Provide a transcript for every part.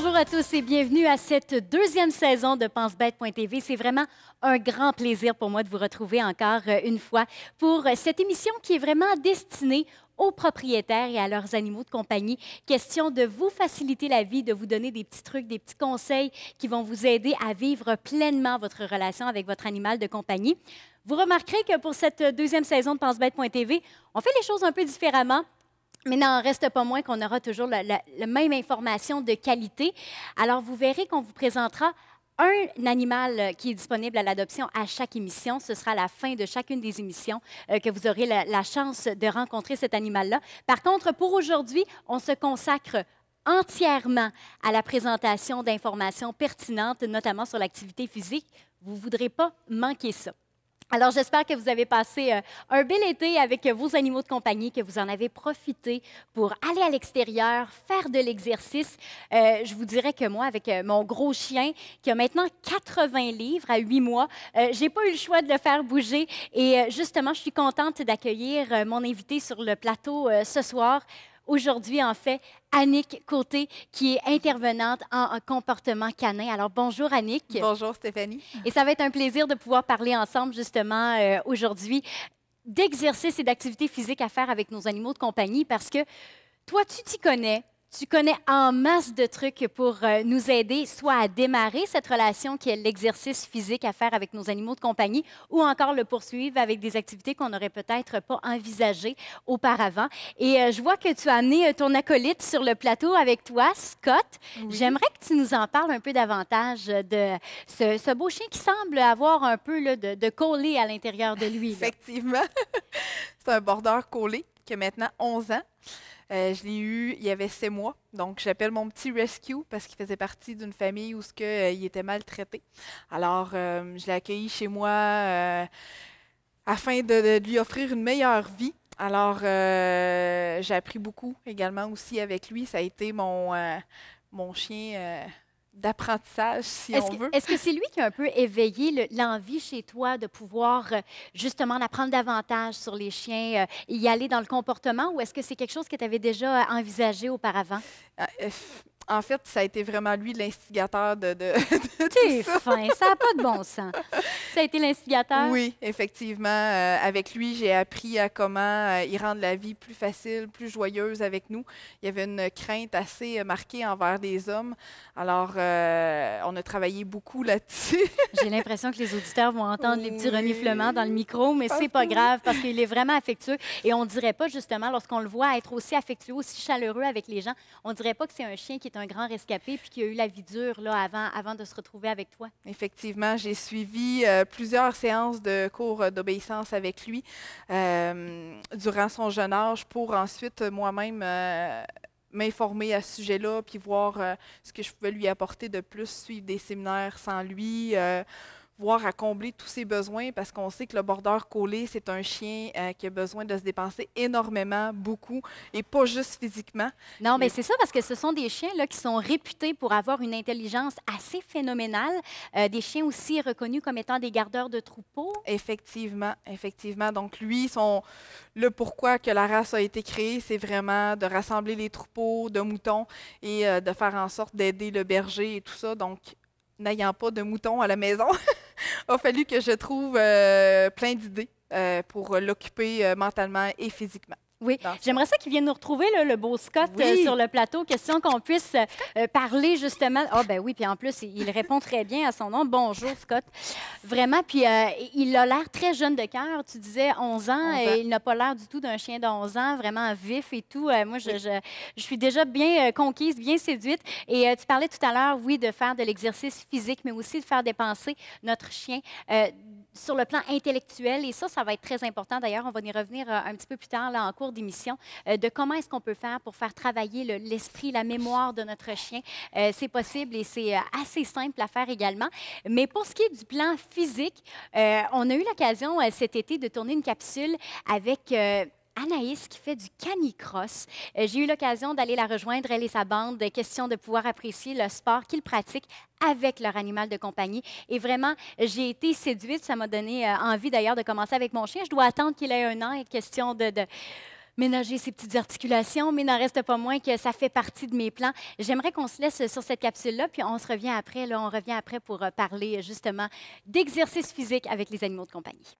Bonjour à tous et bienvenue à cette deuxième saison de PenseBête.tv. C'est vraiment un grand plaisir pour moi de vous retrouver encore euh, une fois pour euh, cette émission qui est vraiment destinée aux propriétaires et à leurs animaux de compagnie. Question de vous faciliter la vie, de vous donner des petits trucs, des petits conseils qui vont vous aider à vivre pleinement votre relation avec votre animal de compagnie. Vous remarquerez que pour cette deuxième saison de PenseBête.tv, on fait les choses un peu différemment. Mais n'en reste pas moins qu'on aura toujours la, même information de qualité. Alors, vous verrez qu'on vous présentera un animal euh, qui est disponible à l'adoption à chaque émission. Ce sera à la fin de chacune des émissions euh, que vous aurez la, la chance de rencontrer cet animal-là. Par contre, pour aujourd'hui, on se consacre entièrement à la présentation d'informations pertinentes, notamment sur l'activité physique. Vous ne voudrez pas manquer ça. Alors, j'espère que vous avez passé euh, un bel été avec vos animaux de compagnie, que vous en avez profité pour aller à l'extérieur, faire de l'exercice. Euh, je vous dirais que moi, avec euh, mon gros chien, qui a maintenant 80 livres à 8 mois, j'ai pas eu le choix de le faire bouger. Et justement, je suis contente d'accueillir mon invité sur le plateau ce soir aujourd'hui, en fait, Annick Côté, qui est intervenante en, comportement canin. Alors, bonjour Annick. Bonjour Stéphanie. Et ça va être un plaisir de pouvoir parler ensemble, justement, euh, aujourd'hui, d'exercices et d'activités physiques à faire avec nos animaux de compagnie parce que toi, tu t'y connais. Tu connais en masse de trucs pour euh, nous aider soit à démarrer cette relation qui est l'exercice physique à faire avec nos animaux de compagnie ou encore le poursuivre avec des activités qu'on n'aurait peut-être pas envisagées auparavant. Et euh, je vois que tu as amené euh, ton acolyte sur le plateau avec toi, Scott. J'aimerais que tu nous en parles un peu davantage de ce, beau chien qui semble avoir un peu de, de, collé à l'intérieur de lui. Effectivement. C'est un border collé qui a maintenant 11 ans. Euh, je l'ai eu, il y avait six mois. Donc, j'appelle mon petit rescue parce qu'il faisait partie d'une famille où ce euh, il était maltraité. Alors, euh, je l'ai accueilli chez moi afin de, lui offrir une meilleure vie. Alors, j'ai appris beaucoup également aussi avec lui. Ça a été mon, mon chien d'apprentissage, si est-ce que, Est-ce que c'est lui qui a un peu éveillé l'envie chez toi de pouvoir euh, justement apprendre davantage sur les chiens, euh, y aller dans le comportement, ou est-ce que c'est quelque chose que tu avais déjà envisagé auparavant? Euh, en fait, ça a été vraiment lui l'instigateur de, de, de T'es fin, ça n'a pas de bon sens. Ça a été l'instigateur? Oui, effectivement. Euh, avec lui, j'ai appris à comment il euh, y rendre la vie plus facile, plus joyeuse avec nous. Il y avait une crainte assez marquée envers les hommes. Alors, euh, on a travaillé beaucoup là-dessus. j'ai l'impression que les auditeurs vont entendre les petits reniflements dans le micro, mais c'est pas grave parce qu'il est vraiment affectueux. Et on dirait pas, justement, lorsqu'on le voit être aussi affectueux, aussi chaleureux avec les gens, on dirait pas que c'est un chien qui est un grand rescapé puis qui a eu la vie dure là, avant, avant de se retrouver avec toi. Effectivement, j'ai suivi euh, plusieurs séances de cours euh, d'obéissance avec lui euh, durant son jeune âge pour ensuite moi-même m'informer à ce sujet-là puis voir ce que je pouvais lui apporter de plus, suivre des séminaires sans lui voir à combler tous ses besoins parce qu'on sait que le border collé, c'est un chien euh, qui a besoin de se dépenser énormément, beaucoup, et pas juste physiquement. Non, mais, c'est ça parce que ce sont des chiens là, qui sont réputés pour avoir une intelligence assez phénoménale. Euh, des chiens aussi reconnus comme étant des gardeurs de troupeaux. Effectivement, effectivement. Donc lui, sont le pourquoi que la race a été créée, c'est vraiment de rassembler les troupeaux de moutons et euh, de faire en sorte d'aider le berger et tout ça. Donc, n'ayant pas de moutons à la maison. a fallu que je trouve euh, plein d'idées euh, pour l'occuper euh, mentalement et physiquement. Oui, j'aimerais ça qu'il vienne nous retrouver, le beau Scott, euh, sur le plateau. Question qu'on puisse euh, euh, parler justement. Ah, ben oui, puis en plus, il répond très bien à son nom. Bonjour, Scott. Vraiment, puis il a l'air très jeune de cœur. Tu disais 11 ans, et il n'a pas l'air du tout d'un chien d'11 ans, vraiment vif et tout. moi, je, je, suis déjà bien conquise, bien séduite. Et tu parlais tout à l'heure, oui, de faire de l'exercice physique, mais aussi de faire dépenser notre chien sur le plan intellectuel. Et ça, ça va être très important. D'ailleurs, on va y revenir euh, un petit peu plus tard là, en cours d'émission, euh, de comment est-ce qu'on peut faire pour faire travailler l'esprit, la mémoire de notre chien. Euh, c'est possible et c'est assez simple à faire également. Mais pour ce qui est du plan physique, on a eu l'occasion cet été de tourner une capsule avec... Anaïs qui fait du canicross. Euh, j'ai eu l'occasion d'aller la rejoindre, elle et sa bande, euh, question de pouvoir apprécier le sport qu'ils pratiquent avec leur animal de compagnie. Et vraiment, j'ai été séduite. Ça m'a donné euh, envie d'ailleurs de commencer avec mon chien. Je dois attendre qu'il ait un an et question de, ménager ses petites articulations, mais n'en reste pas moins que ça fait partie de mes plans. J'aimerais qu'on se laisse sur cette capsule-là, puis on se revient après. on revient après pour parler justement d'exercice physique avec les animaux de compagnie.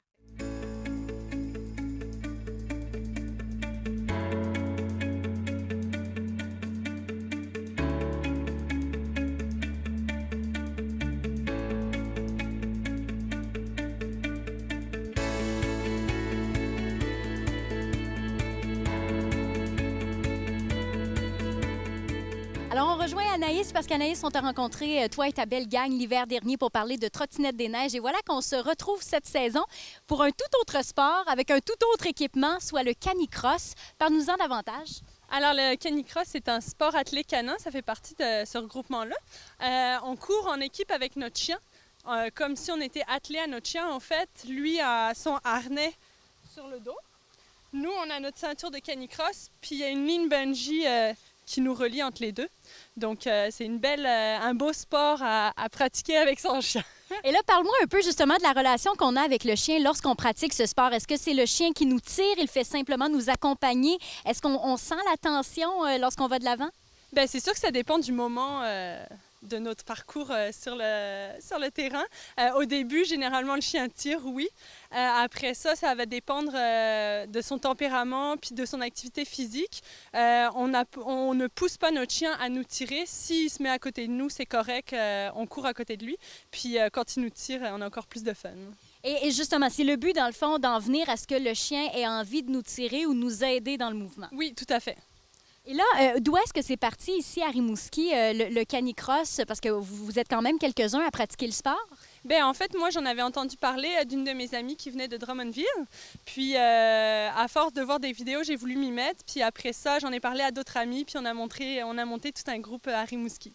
Alors, on rejoint Anaïs parce qu'Anaïs, on t'a rencontré, euh, toi et ta belle gang, l'hiver dernier pour parler de trottinette des neiges. Et voilà qu'on se retrouve cette saison pour un tout autre sport avec un tout autre équipement, soit le canicross. Parle-nous-en davantage. Alors, le canicross est un sport athlétique canin, ça fait partie de ce regroupement-là. Euh, on court en équipe avec notre chien, euh, comme si on était attelé à notre chien. En fait, lui a son harnais sur le dos. Nous, on a notre ceinture de canicross, puis il y a une ligne bungee qui nous relie entre les deux. Donc, euh, c'est une belle, euh, un beau sport à, pratiquer avec son chien. Et là, parle-moi un peu justement de la relation qu'on a avec le chien lorsqu'on pratique ce sport. Est-ce que c'est le chien qui nous tire? Il fait simplement nous accompagner. Est-ce qu'on sent la tension euh, lorsqu'on va de l'avant? Bien, c'est sûr que ça dépend du moment de notre parcours euh, sur, le, sur le terrain. Euh, au début, généralement, le chien tire, oui. Euh, après ça, ça va dépendre de son tempérament puis de son activité physique. On, on, ne pousse pas notre chien à nous tirer. S'il se met à côté de nous, c'est correct. on court à côté de lui. Puis quand il nous tire, on a encore plus de fun. Et, justement, c'est le but, dans le fond, d'en venir à ce que le chien ait envie de nous tirer ou nous aider dans le mouvement. Oui, tout à fait. Et là, euh, d'où est-ce que c'est parti ici à Rimouski, euh, le, canicross? Parce que vous, êtes quand même quelques-uns à pratiquer le sport. Bien, en fait, moi, j'en avais entendu parler euh, d'une de mes amies qui venait de Drummondville. Puis, à force de voir des vidéos, j'ai voulu m'y mettre. Puis après ça, j'en ai parlé à d'autres amis. Puis on a, montré, on a monté tout un groupe à Rimouski.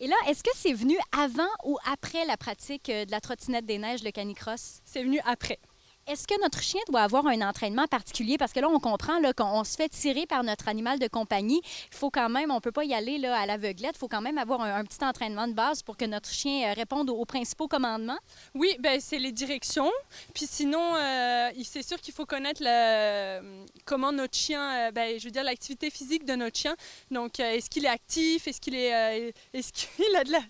Et là, est-ce que c'est venu avant ou après la pratique de la trottinette des neiges, le canicross? C'est venu après. Est-ce que notre chien doit avoir un entraînement particulier? Parce que là, on comprend qu'on se fait tirer par notre animal de compagnie. Il faut quand même, on ne peut pas y aller là, à l'aveuglette. Il faut quand même avoir un, petit entraînement de base pour que notre chien euh, réponde aux, principaux commandements. Oui, ben c'est les directions. Puis sinon, euh, c'est sûr qu'il faut connaître le, euh, comment notre chien, ben, je veux dire, l'activité physique de notre chien. Donc, est-ce qu'il est actif? Est-ce qu'il est, est-ce a de la...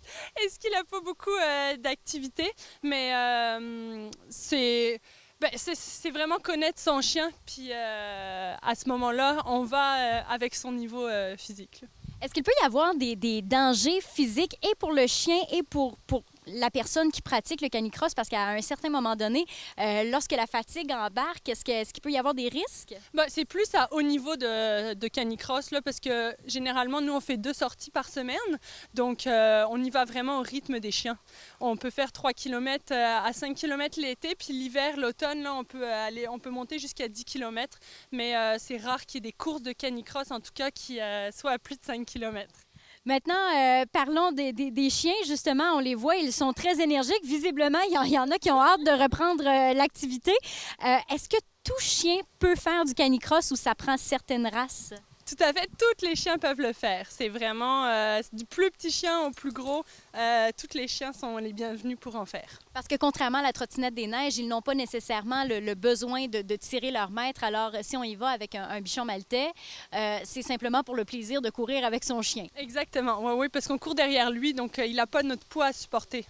Est-ce qu'il a pas beaucoup d'activité? Mais c'est ben, c'est vraiment connaître son chien, puis euh, à ce moment-là, on va euh, avec son niveau euh, physique. Est-ce qu'il peut y avoir des, des, dangers physiques et pour le chien et pour, pour la personne qui pratique le canicross parce qu'à un certain moment donné, euh, lorsque la fatigue embarque, est-ce qu'il peut y avoir des risques? Ben, c'est plus à haut niveau de, canicross là, parce que généralement, nous, on fait deux sorties par semaine. Donc, euh, on y va vraiment au rythme des chiens. On peut faire 3 km euh, à 5 km l'été, puis l'hiver, l'automne, on, peut aller, on peut monter jusqu'à 10 km. Mais c'est rare qu'il y ait des courses de canicross, en tout cas, qui soient à plus de 5 km. Maintenant, euh, parlons des, chiens. Justement, on les voit, ils sont très énergiques. Visiblement, il y, en a qui ont hâte de reprendre euh, l'activité. Euh, est-ce que tout chien peut faire du canicross ou ça prend certaines races? Tout à fait, tous les chiens peuvent le faire. C'est vraiment euh, du plus petit chien au plus gros, euh, tous les chiens sont les bienvenus pour en faire. Parce que contrairement à la trottinette des neiges, ils n'ont pas nécessairement le, besoin de, tirer leur maître. Alors euh, si on y va avec un, bichon maltais, c'est simplement pour le plaisir de courir avec son chien. Exactement, oui, oui, parce qu'on court derrière lui, donc il n'a pas notre poids à supporter.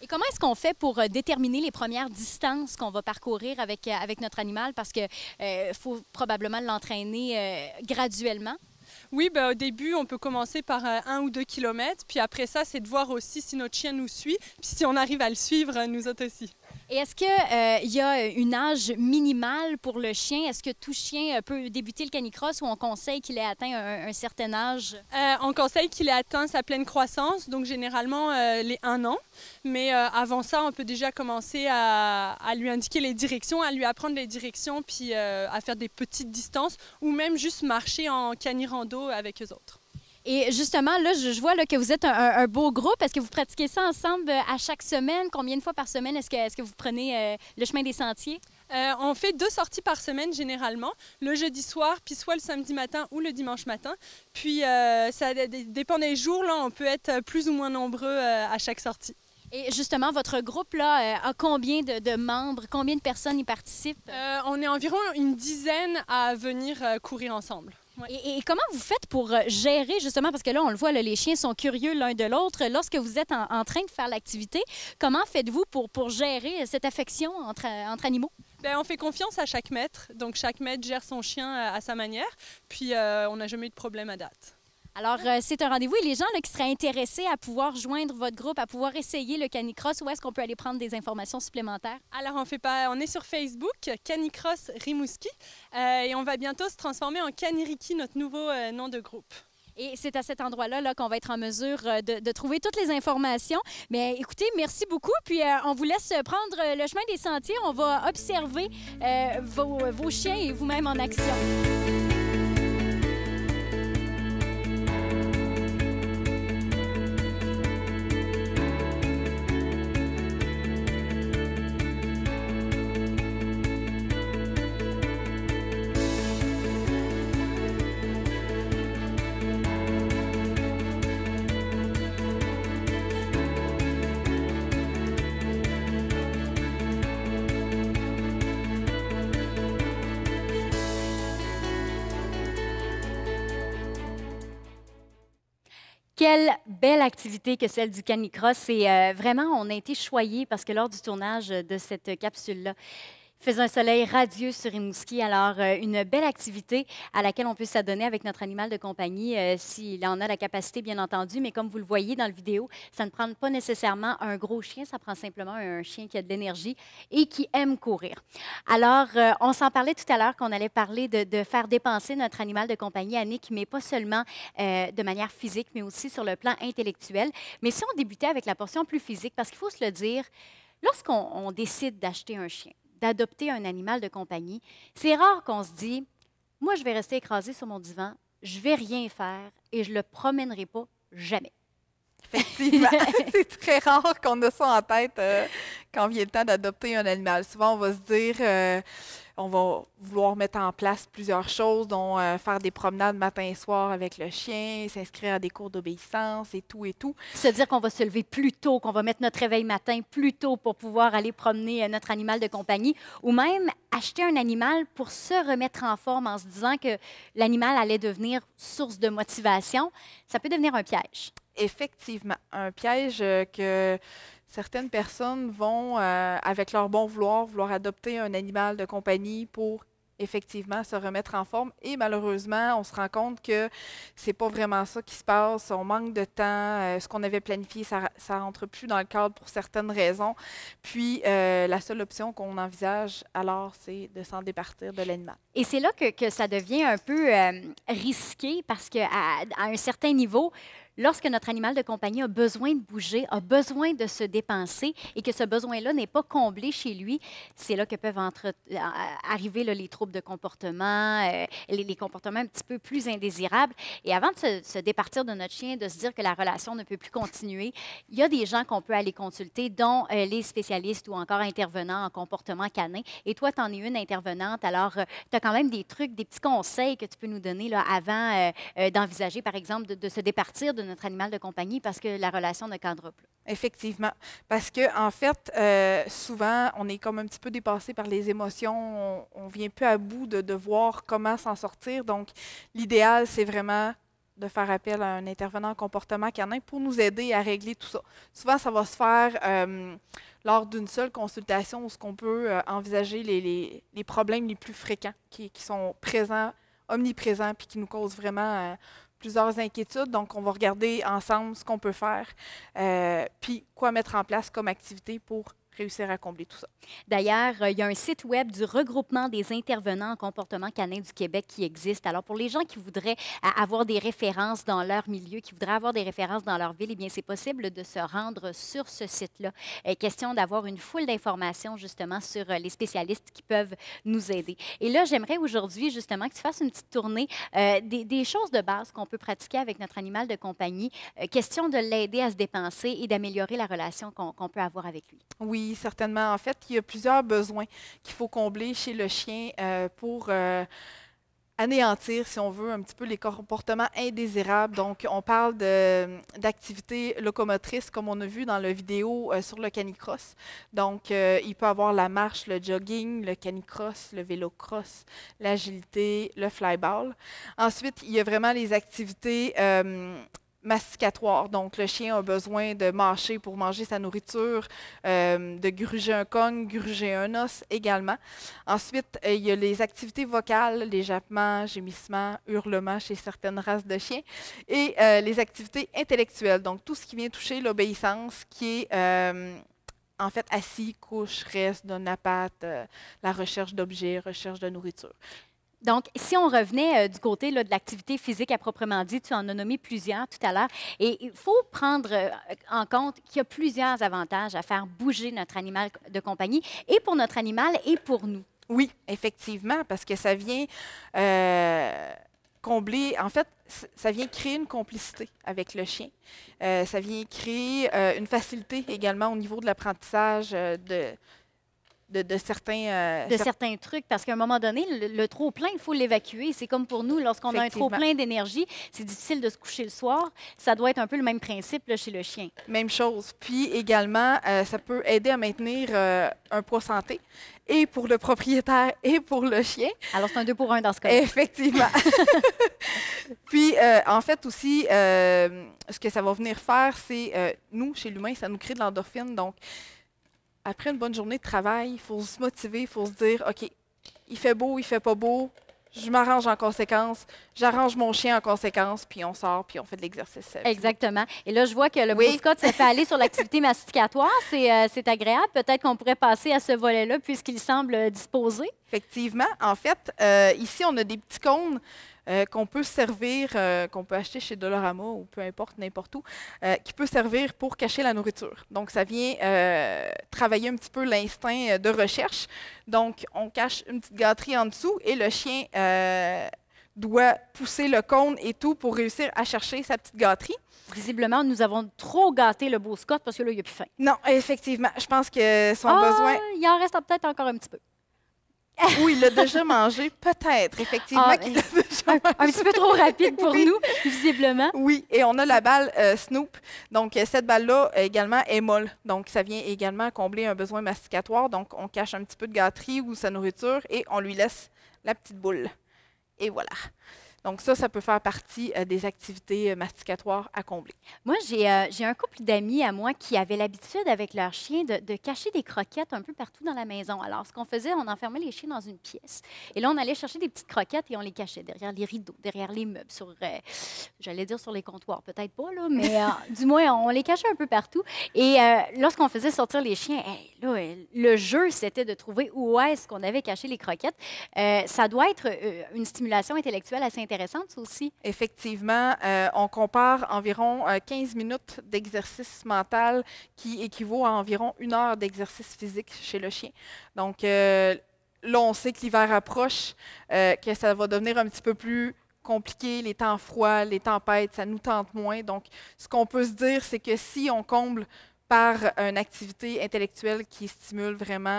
Et comment est-ce qu'on fait pour euh, déterminer les premières distances qu'on va parcourir avec, euh, avec notre animal? Parce qu'il euh, faut probablement l'entraîner graduellement. Oui, ben, au début, on peut commencer par un ou deux kilomètres. Puis après ça, c'est de voir aussi si notre chien nous suit. Puis si on arrive à le suivre, nous autres aussi est-ce qu'il euh, y a une âge minimal pour le chien? Est-ce que tout chien euh, peut débuter le canicross ou on conseille qu'il ait atteint un, certain âge? Euh, on conseille qu'il ait atteint sa pleine croissance, donc généralement les 1 an. Mais avant ça, on peut déjà commencer à, lui indiquer les directions, à lui apprendre les directions, puis à faire des petites distances ou même juste marcher en canirando avec eux autres. Et justement, là, je, vois que vous êtes un, beau groupe. Est-ce que vous pratiquez ça ensemble euh, à chaque semaine? Combien de fois par semaine est-ce que, vous prenez euh, le chemin des sentiers? Euh, on fait deux sorties par semaine généralement, le jeudi soir, puis soit le samedi matin ou le dimanche matin. Puis ça dépend des jours, là, on peut être plus ou moins nombreux à chaque sortie. Et justement, votre groupe là, a combien de membres, combien de personnes y participent On est environ une dizaine à venir courir ensemble. Et, comment vous faites pour euh, gérer, justement, parce que là, on le voit, les chiens sont curieux l'un de l'autre. Lorsque vous êtes en, train de faire l'activité, comment faites-vous pour, gérer euh, cette affection entre, euh, animaux? Bien, on fait confiance à chaque maître. Donc, chaque maître gère son chien à, sa manière. Puis, on n'a jamais eu de problème à date. Alors, euh, c'est un rendez-vous. Et les gens là, qui seraient intéressés à pouvoir joindre votre groupe, à pouvoir essayer le Canicross, où est-ce qu'on peut aller prendre des informations supplémentaires? Alors, on, fait pas... on est sur Facebook, Canicross Rimouski, euh, et on va bientôt se transformer en Caniriki, notre nouveau euh, nom de groupe. Et c'est à cet endroit-là -là, qu'on va être en mesure de, trouver toutes les informations. Mais écoutez, merci beaucoup. Puis on vous laisse prendre le chemin des sentiers. On va observer vos chiens et vous-même en action. Quelle belle activité que celle du canicross. Et euh, vraiment, on a été choyés parce que lors du tournage de cette capsule-là, faisait un soleil radieux sur Rimouski. Alors, euh, une belle activité à laquelle on peut s'adonner avec notre animal de compagnie euh, s'il en a la capacité, bien entendu. Mais comme vous le voyez dans la vidéo, ça ne prend pas nécessairement un gros chien, ça prend simplement un chien qui a de l'énergie et qui aime courir. Alors, euh, on s'en parlait tout à l'heure qu'on allait parler de, faire dépenser notre animal de compagnie, Annick, mais pas seulement de manière physique, mais aussi sur le plan intellectuel. Mais si on débutait avec la portion plus physique, parce qu'il faut se le dire, lorsqu'on décide d'acheter un chien, d'adopter un animal de compagnie, c'est rare qu'on se dise « moi, je vais rester écrasé sur mon divan, je ne vais rien faire et je ne le promènerai pas jamais. Effectivement, c'est très rare qu'on a ça en tête euh, quand vient le temps d'adopter un animal. Souvent, on va se dire, euh, on va vouloir mettre en place plusieurs choses, dont euh, faire des promenades matin et soir avec le chien, s'inscrire à des cours d'obéissance et tout et tout. cest dire qu'on va se lever plus tôt, qu'on va mettre notre réveil matin plus tôt pour pouvoir aller promener euh, notre animal de compagnie, ou même acheter un animal pour se remettre en forme en se disant que l'animal allait devenir source de motivation. Ça peut devenir un piège. Effectivement, un piège euh, que certaines personnes vont, euh, avec leur bon vouloir, vouloir adopter un animal de compagnie pour effectivement se remettre en forme. Et malheureusement, on se rend compte que c'est pas vraiment ça qui se passe. On manque de temps. Euh, ce qu'on avait planifié, ça, ça rentre plus dans le cadre pour certaines raisons. Puis, euh, la seule option qu'on envisage alors, c'est de s'en départir de l'animal. Et c'est là que, ça devient un peu risqué parce qu'à un certain niveau, lorsque notre animal de compagnie a besoin de bouger, a besoin de se dépenser et que ce besoin-là n'est pas comblé chez lui, c'est là que peuvent euh, arriver les troubles de comportement, euh, les, comportements un petit peu plus indésirables. Et avant de se, départir de notre chien, de se dire que la relation ne peut plus continuer, il y a des gens qu'on peut aller consulter, dont euh, les spécialistes ou encore intervenants en comportement canin. Et toi, tu en es une intervenante, alors tu as quand même des trucs, des petits conseils que tu peux nous donner là, avant d'envisager, par exemple, de, se départir de notre notre animal de compagnie parce que la relation ne cadre plus. Effectivement. Parce que, en fait, euh, souvent, on est comme un petit peu dépassé par les émotions. On, vient peu à bout de, voir comment s'en sortir. Donc, l'idéal, c'est vraiment de faire appel à un intervenant en comportement canin pour nous aider à régler tout ça. Souvent, ça va se faire euh, lors d'une seule consultation où on peut euh, envisager les, problèmes les plus fréquents qui, sont présents omniprésents puis qui nous causent vraiment plusieurs inquiétudes, donc on va regarder ensemble ce qu'on peut faire, euh, puis quoi mettre en place comme activité pour réussir à combler tout ça. D'ailleurs, euh, il y a un site web du regroupement des intervenants en comportement canin du Québec qui existe. Alors, pour les gens qui voudraient euh, avoir des références dans leur milieu, qui voudraient avoir des références dans leur ville, eh bien, c'est possible de se rendre sur ce site-là. Euh, question d'avoir une foule d'informations, justement, sur les spécialistes qui peuvent nous aider. Et là, j'aimerais aujourd'hui, justement, que tu fasses une petite tournée des, choses de base qu'on peut pratiquer avec notre animal de compagnie. question de l'aider à se dépenser et d'améliorer la relation qu'on peut avoir avec lui. Oui, certainement. En fait, il y a plusieurs besoins qu'il faut combler chez le chien euh, pour euh, anéantir, si on veut, un petit peu les comportements indésirables. Donc, on parle d'activités locomotrices, comme on a vu dans la vidéo euh, sur le canicross. Donc, il peut avoir la marche, le jogging, le canicross, le vélo-cross, l'agilité, le flyball. Ensuite, il y a vraiment les activités masticatoire. Donc, le chien a besoin de mâcher pour manger sa nourriture, euh, de gruger un cogne, gruger un os également. Ensuite, euh, il y a les activités vocales, les jappements, gémissements, hurlements chez certaines races de chiens, et euh, les activités intellectuelles, donc tout ce qui vient toucher l'obéissance, qui est en fait assis, couche, reste, donne la patte, la recherche d'objets, recherche de nourriture. Donc, si on revenait euh, du côté de l'activité physique à proprement dit, tu en as nommé plusieurs tout à l'heure, et il faut prendre euh, en compte qu'il y a plusieurs avantages à faire bouger notre animal de compagnie, et pour notre animal et pour nous. Oui, effectivement, parce que ça vient euh, combler, en fait, ça vient créer une complicité avec le chien. ça vient créer une facilité également au niveau de l'apprentissage de de, euh, certains... trucs, parce qu'à un moment donné, le, trop-plein, il faut l'évacuer. C'est comme pour nous, lorsqu'on a un trop-plein d'énergie, c'est difficile de se coucher le soir. Ça doit être un peu le même principe chez le chien. Même chose. Puis également, euh, ça peut aider à maintenir euh, un poids santé, et pour le propriétaire, et pour le chien. Alors, c'est un deux pour un dans ce cas -là. Effectivement. Puis, en fait, aussi, ce que ça va venir faire, c'est, nous, chez l'humain, ça nous crée de l'endorphine, donc après une bonne journée de travail, il faut se motiver, il faut se dire, OK, il fait beau, il fait pas beau, je m'arrange en conséquence, j'arrange mon chien en conséquence, puis on sort, puis on fait de l'exercice. Exactement. Et là, je vois que le oui. Scott s'est fait aller sur l'activité masticatoire. Euh, c'est agréable. Peut-être qu'on pourrait passer à ce volet-là, puisqu'il semble euh, disposé. Effectivement. En fait, euh, ici, on a des petits cônes euh, qu'on peut servir, euh, qu'on peut acheter chez Dolorama ou peu importe, n'importe où, qui peut servir pour cacher la nourriture. Donc, ça vient travailler un petit peu l'instinct de recherche. Donc, on cache une petite gâterie en dessous et le chien doit pousser le cône et tout pour réussir à chercher sa petite gâterie. Visiblement, nous avons trop gâté le beau Scott parce que là, il n'y a plus faim. Non, effectivement. Je pense que son ah, besoin. Il en reste peut-être encore un petit peu. Ou il l'a déjà mangé, peut-être, effectivement, ah, l'a déjà mangé. un petit peu trop rapide pour nous, visiblement. Oui, et on a la balle euh, Snoop. Donc, euh, cette balle-là, euh, également, est molle. Donc, ça vient également combler un besoin masticatoire. Donc, on cache un petit peu de gâterie ou sa nourriture et on lui laisse la petite boule. Et voilà. Donc ça, ça peut faire partie euh, des activités euh, masticatoires à combler. Moi, euh, j'ai un couple d'amis à moi qui avaient l'habitude avec leur chien de, cacher des croquettes un peu partout dans la maison. Alors, ce qu'on faisait, on enfermait les chiens dans une pièce. Et là, on allait chercher des petites croquettes et on les cachait derrière les rideaux, derrière les meubles, sur, j'allais dire sur les comptoirs, peut-être pas, là, mais du moins, on les cachait un peu partout. Et lorsqu'on faisait sortir les chiens, là, le jeu, c'était de trouver où est-ce qu'on avait caché les croquettes. ça doit être une stimulation intellectuelle assez intéressante, aussi. Effectivement, euh, on compare environ 15 euh, minutes d'exercice mental qui équivaut à environ une heure d'exercice physique chez le chien. Donc, euh, là, on sait que l'hiver approche, que ça va devenir un petit peu plus compliqué, les temps froids, les tempêtes, ça nous tente moins. Donc, ce qu'on peut se dire, c'est que si on comble par une activité intellectuelle qui stimule vraiment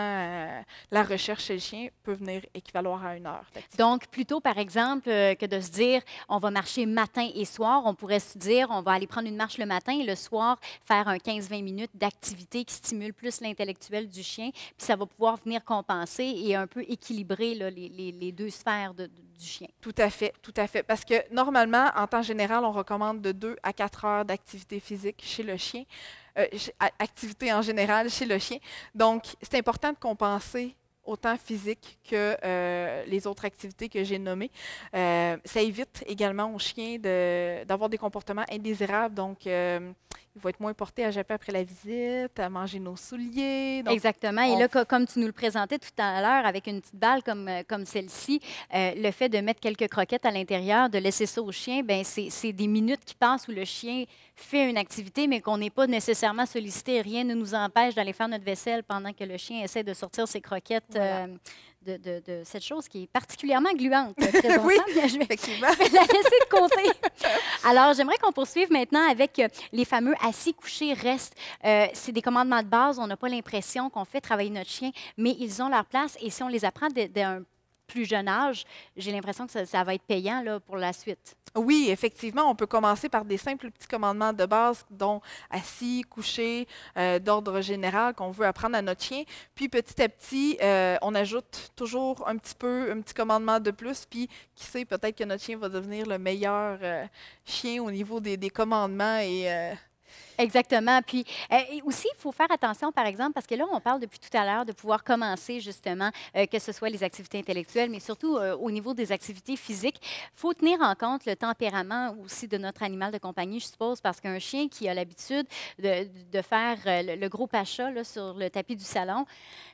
euh, la recherche chez le chien peut venir équivaloir à une heure. Donc, plutôt, par exemple, euh, que de se dire on va marcher matin et soir, on pourrait se dire on va aller prendre une marche le matin et le soir faire un 15-20 minutes d'activité qui stimule plus l'intellectuel du chien, puis ça va pouvoir venir compenser et un peu équilibrer les, deux sphères du chien. Tout à fait, tout à fait. Parce que normalement, en temps général, on recommande de 2 à 4 heures d'activité physique chez le chien. Euh, activité en général chez le chien. Donc, c'est important de compenser autant physique que euh, les autres activités que j'ai nommées. Euh, ça évite également aux chiens d'avoir des comportements indésirables. Donc, euh, ils il va être moins porté à japper après la visite, à manger nos souliers. Exactement. Et là, comme tu nous le présentais tout à l'heure, avec une petite balle comme, comme celle-ci, le fait de mettre quelques croquettes à l'intérieur, de laisser ça au chien, ben c'est des minutes qui passent où le chien fait une activité, mais qu'on n'est pas nécessairement sollicité. Rien ne nous empêche d'aller faire notre vaisselle pendant que le chien essaie de sortir ses croquettes euh, de, cette chose qui est particulièrement gluante. Euh, oui, effectivement. je vais la laisser de côté. Alors, j'aimerais qu'on poursuive maintenant avec euh, les fameux assis, couchés, reste. c'est des commandements de base. On n'a pas l'impression qu'on fait travailler notre chien, mais ils ont leur place. Et si on les apprend d'un plus jeune âge, j'ai l'impression que ça, va être payant là, pour la suite. Oui, effectivement, on peut commencer par des simples petits commandements de base, dont assis, couché, euh, d'ordre général qu'on veut apprendre à notre chien. Puis petit à petit, euh, on ajoute toujours un petit peu, un petit commandement de plus. Puis qui sait, peut-être que notre chien va devenir le meilleur euh, chien au niveau des, commandements et Exactement. Puis euh, et aussi, il faut faire attention, par exemple, parce que là, on parle depuis tout à l'heure de pouvoir commencer justement, euh, que ce soit les activités intellectuelles, mais surtout euh, au niveau des activités physiques. Il faut tenir en compte le tempérament aussi de notre animal de compagnie, je suppose, parce qu'un chien qui a l'habitude de, faire le, gros pacha sur le tapis du salon,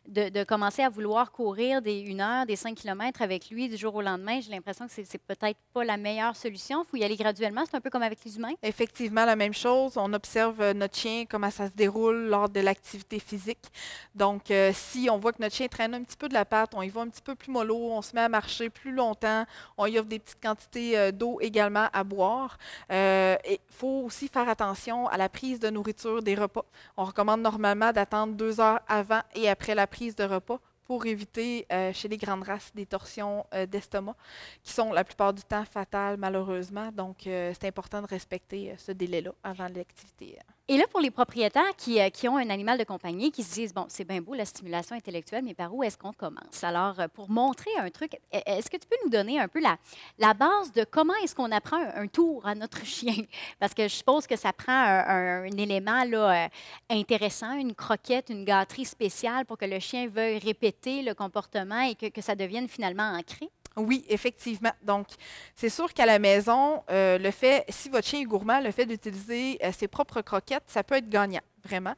de, commencer à vouloir courir des 1 heure, des 5 km avec lui du jour au lendemain, j'ai l'impression que c'est peut-être pas la meilleure solution. Il faut y aller graduellement. C'est un peu comme avec les humains. Effectivement, la même chose. On observe euh, notre chien, comment ça se déroule lors de l'activité physique. Donc, euh, si on voit que notre chien traîne un petit peu de la pâte, on y va un petit peu plus mollo, on se met à marcher plus longtemps, on y offre des petites quantités euh, d'eau également à boire. Il faut aussi faire attention à la prise de nourriture des repas. On recommande normalement d'attendre deux heures avant et après la prise de repas pour éviter euh, chez les grandes races des torsions euh, d'estomac qui sont la plupart du temps fatales malheureusement. Donc, euh, c'est important de respecter ce délai-là avant l'activité. Hein. Et là, pour les propriétaires euh, qui, ont un animal de compagnie, qui se disent, bon, c'est bien beau la stimulation intellectuelle, mais par où est-ce qu'on commence? Alors, euh, pour montrer un truc, e-, e-, est-ce que tu peux nous donner un peu la, la base de comment est-ce qu'on apprend un tour à notre chien? Parce que je suppose que ça prend un, élément euh, intéressant, une croquette, une gâterie spéciale pour que le chien veuille répéter le comportement et que, que ça devienne finalement ancré. Oui, effectivement. Donc, c'est sûr qu'à la maison, euh, le fait, si votre chien est gourmand, le fait d'utiliser euh, ses propres croquettes, ça peut être gagnant, vraiment.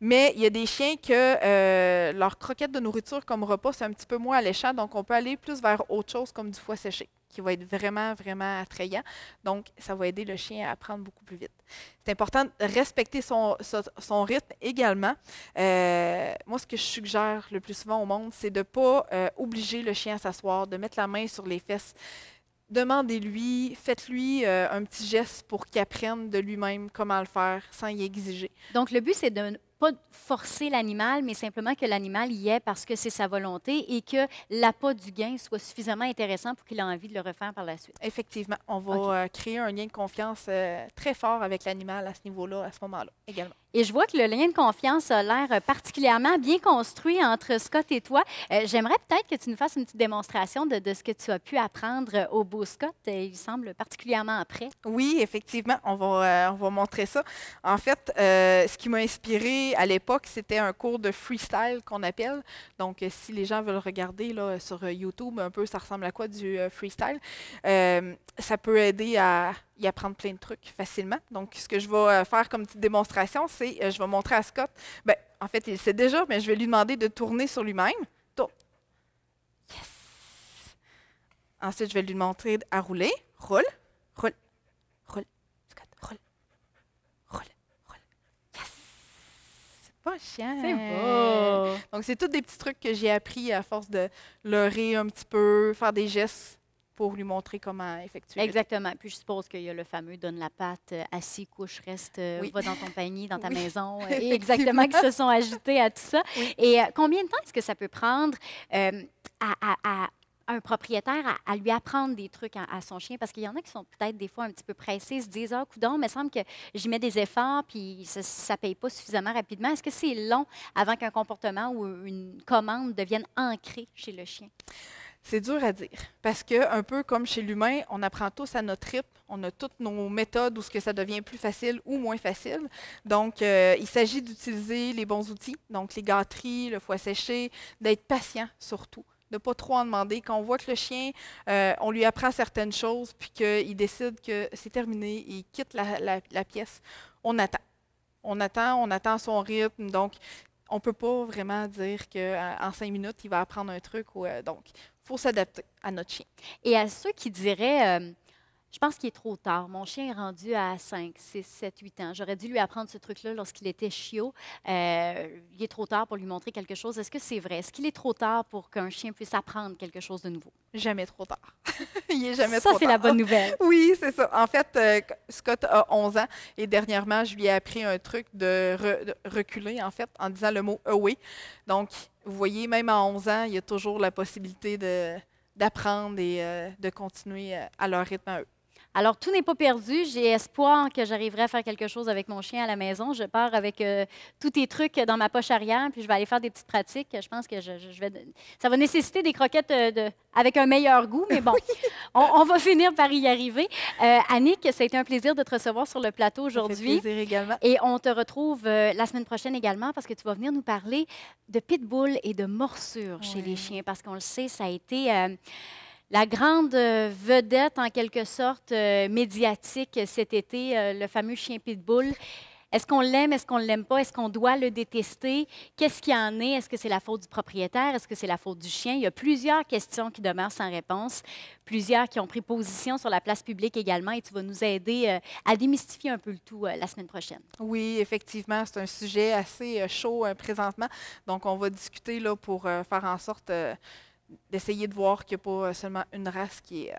Mais il y a des chiens que leur leurs croquettes de nourriture comme repas, c'est un petit peu moins alléchant, donc on peut aller plus vers autre chose comme du foie séché qui va être vraiment, vraiment attrayant. Donc, ça va aider le chien à apprendre beaucoup plus vite. C'est important de respecter son, son, rythme également. Euh, moi, ce que je suggère le plus souvent au monde, c'est de ne pas euh, obliger le chien à s'asseoir, de mettre la main sur les fesses demandez-lui, faites-lui euh, un petit geste pour qu'il apprenne de lui-même comment le faire sans y exiger. Donc, le but, c'est de pas forcer l'animal, mais simplement que l'animal y est parce que c'est sa volonté et que l'appât du gain soit suffisamment intéressant pour qu'il ait envie de le refaire par la suite. Effectivement, on va euh, créer un lien de confiance euh, très fort avec l'animal à ce niveau-là, à ce moment-là également. Et je vois que le lien de confiance a l'air euh, particulièrement bien construit entre Scott et toi. Euh, j'aimerais peut-être que tu nous fasses une petite démonstration de, de, ce que tu as pu apprendre euh, au beau Scott. Il semble particulièrement après. Oui, effectivement. On va, montrer ça. En fait, ce qui m'a inspiré à l'époque, c'était un cours de freestyle qu'on appelle. Donc, si les gens veulent regarder là, sur YouTube, un peu, ça ressemble à quoi du freestyle? ça peut aider à il apprendre plein de trucs facilement. Donc, ce que je vais euh, faire comme petite démonstration, c'est euh, je vais montrer à Scott, ben, en fait, il le sait déjà, mais je vais lui demander de tourner sur lui-même. Tourne. Yes! Ensuite, je vais lui montrer à rouler. Roule, roule, roule, Scott, roule, roule, roule. Yes! C'est pas chiant. C'est beau. Donc, c'est tous des petits trucs que j'ai appris à force de leurrer un petit peu, faire des gestes pour lui montrer comment effectuer. Exactement. Puis je suppose qu'il y a le fameux donne la patte, euh, assis, couche, reste, euh, va dans ton panier, dans ta maison, exactement, qui se sont ajoutés à tout ça. Et euh, combien de temps est-ce que ça peut prendre à, un propriétaire à, lui apprendre des trucs à, son chien parce qu'il y en a qui sont peut-être des fois un petit peu pressés, se disent Ah, oh, mais semble que j'y mets des efforts puis ça ne paye pas suffisamment rapidement. Est-ce que c'est long avant qu'un comportement ou une commande devienne ancrée chez le chien? C'est dur à dire, parce que un peu comme chez l'humain, on apprend tous à notre rythme, on a toutes nos méthodes où ce que ça devient plus facile ou moins facile. Donc, euh, il s'agit d'utiliser les bons outils, donc les gâteries, le foie séché, d'être patient surtout, de ne pas trop en demander. Quand on voit que le chien, euh, on lui apprend certaines choses, puis qu'il décide que c'est terminé, il quitte la, la pièce, on attend on attend, on attend son rythme. Donc, on ne peut pas vraiment dire qu'en euh, cinq minutes, il va apprendre un truc. Ou, euh, donc, il faut s'adapter à notre chien. Et à ceux qui diraient, euh, je pense qu'il est trop tard. Mon chien est rendu à 5, 6, 7, 8 ans. J'aurais dû lui apprendre ce truc-là lorsqu'il était chiot. Euh, il est trop tard pour lui montrer quelque chose. Est-ce que c'est vrai? Est-ce qu'il est trop tard pour qu'un chien puisse apprendre quelque chose de nouveau? Jamais trop tard. il est jamais ça, trop tard. Ça, c'est la bonne nouvelle. oui, c'est ça. En fait, euh, Scott a 11 ans et dernièrement, je lui ai appris un truc de, reculer, en fait, en disant le mot away. Donc, vous voyez, même à 11 ans, il y a toujours la possibilité d'apprendre et euh, de continuer à leur rythme à eux. Alors, tout n'est pas perdu. J'ai espoir que j'arriverai à faire quelque chose avec mon chien à la maison. Je pars avec euh, tous tes trucs dans ma poche arrière, puis je vais aller faire des petites pratiques. Je pense que je, vais... ça va nécessiter des croquettes euh, avec un meilleur goût, mais bon, on, va finir par y arriver. Euh, Annick, ça a été un plaisir de te recevoir sur le plateau aujourd'hui. plaisir également. Et on te retrouve la semaine prochaine également parce que tu vas venir nous parler de pitbull et de morsures chez les chiens parce qu'on le sait, ça a été la grande euh, vedette, en quelque sorte, euh, médiatique cet été, euh, le fameux chien Pitbull. Est-ce qu'on l'aime? Est-ce qu'on ne l'aime pas? Est-ce qu'on doit le détester? Qu'est-ce qui en est? Est-ce que c'est la faute du propriétaire? Est-ce que c'est la faute du chien? Il y a plusieurs questions qui demeurent sans réponse, plusieurs qui ont pris position sur la place publique également et tu vas nous aider à démystifier un peu le tout la semaine prochaine. Oui, effectivement, c'est un sujet assez chaud présentement. Donc, on va discuter là, pour faire en sorte d'essayer de voir qu'il n'y a pas seulement une race qui est,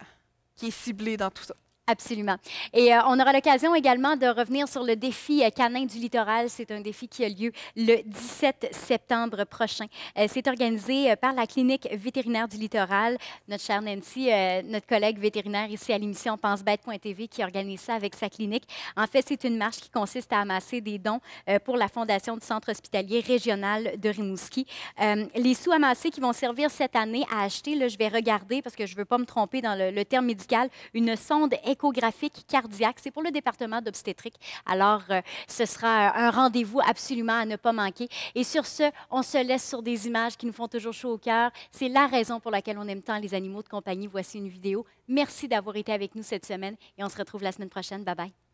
qui est ciblée dans tout ça. Absolument. Et euh, on aura l'occasion également de revenir sur le défi euh, canin du littoral. C'est un défi qui a lieu le 17 septembre prochain. Euh, c'est organisé par la clinique vétérinaire du littoral. Notre chère Nancy, notre collègue vétérinaire ici à l'émission PenseBête.tv qui organise ça avec sa clinique. En fait, c'est une marche qui consiste à amasser des dons pour la fondation du centre hospitalier régional de Rimouski. les sous amassés qui vont servir cette année à acheter, je vais regarder parce que je ne veux pas me tromper dans le, le terme médical, une sonde échographique cardiaque. C'est pour le département d'obstétrique. Alors, euh, ce sera euh, un rendez-vous absolument à ne pas manquer. Et sur ce, on se laisse sur des images qui nous font toujours chaud au cœur. C'est la raison pour laquelle on aime tant les animaux de compagnie. Voici une vidéo. Merci d'avoir été avec nous cette semaine et on se retrouve la semaine prochaine. Bye bye.